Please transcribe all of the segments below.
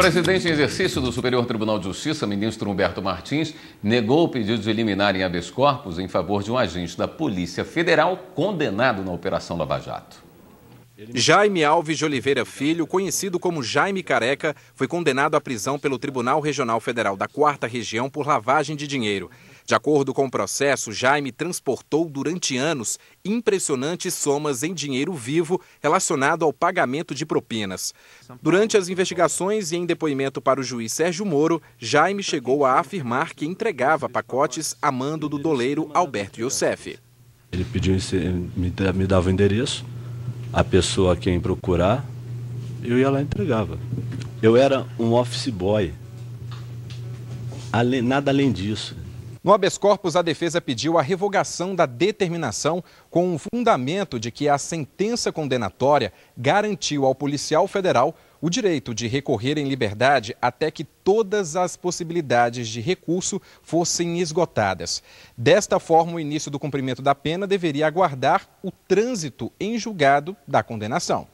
presidente em exercício do Superior Tribunal de Justiça, ministro Humberto Martins, negou o pedido de liminar em habeas corpus em favor de um agente da Polícia Federal condenado na Operação Lava Jato. Jaime Alves de Oliveira Filho, conhecido como Jaime Careca, foi condenado à prisão pelo Tribunal Regional Federal da Quarta Região por lavagem de dinheiro. De acordo com o processo, Jaime transportou durante anos impressionantes somas em dinheiro vivo relacionado ao pagamento de propinas. Durante as investigações e em depoimento para o juiz Sérgio Moro, Jaime chegou a afirmar que entregava pacotes a mando do doleiro Alberto Youssef. Ele pediu, me dava o endereço, a pessoa a quem procurar, eu ia lá e entregava. Eu era um office boy. Além, nada além disso. No habeas corpus, a defesa pediu a revogação da determinação com o fundamento de que a sentença condenatória garantiu ao policial federal o direito de recorrer em liberdade até que todas as possibilidades de recurso fossem esgotadas. Desta forma, o início do cumprimento da pena deveria aguardar o trânsito em julgado da condenação.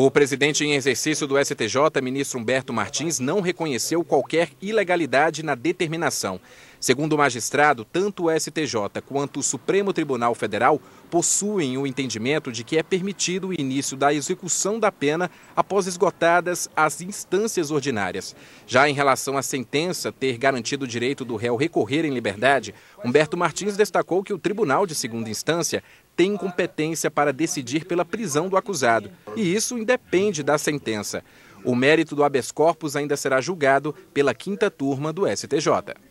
O presidente em exercício do STJ, ministro Humberto Martins, não reconheceu qualquer ilegalidade na determinação. Segundo o magistrado, tanto o STJ quanto o Supremo Tribunal Federal possuem o entendimento de que é permitido o início da execução da pena após esgotadas as instâncias ordinárias. Já em relação à sentença ter garantido o direito do réu recorrer em liberdade, Humberto Martins destacou que o Tribunal de Segunda Instância tem competência para decidir pela prisão do acusado, e isso independe da sentença. O mérito do habeas corpus ainda será julgado pela quinta turma do STJ.